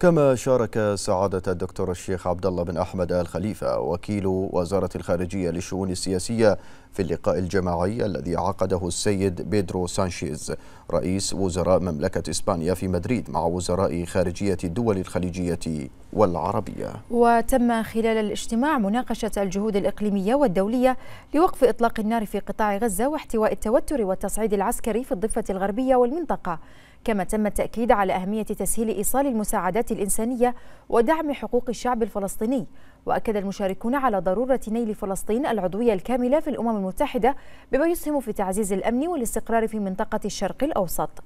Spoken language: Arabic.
كما شارك سعادة الدكتور الشيخ عبد الله بن أحمد آل خليفة وكيل وزارة الخارجية للشؤون السياسية في اللقاء الجماعي الذي عقده السيد بيدرو سانشيز رئيس وزراء مملكة إسبانيا في مدريد مع وزراء خارجية الدول الخليجية والعربية وتم خلال الاجتماع مناقشة الجهود الإقليمية والدولية لوقف إطلاق النار في قطاع غزة واحتواء التوتر والتصعيد العسكري في الضفة الغربية والمنطقة كما تم التأكيد على أهمية تسهيل إيصال المساعدات الإنسانية ودعم حقوق الشعب الفلسطيني وأكد المشاركون على ضرورة نيل فلسطين العضوية الكاملة في الأمم المتحدة بما يسهم في تعزيز الأمن والاستقرار في منطقة الشرق الأوسط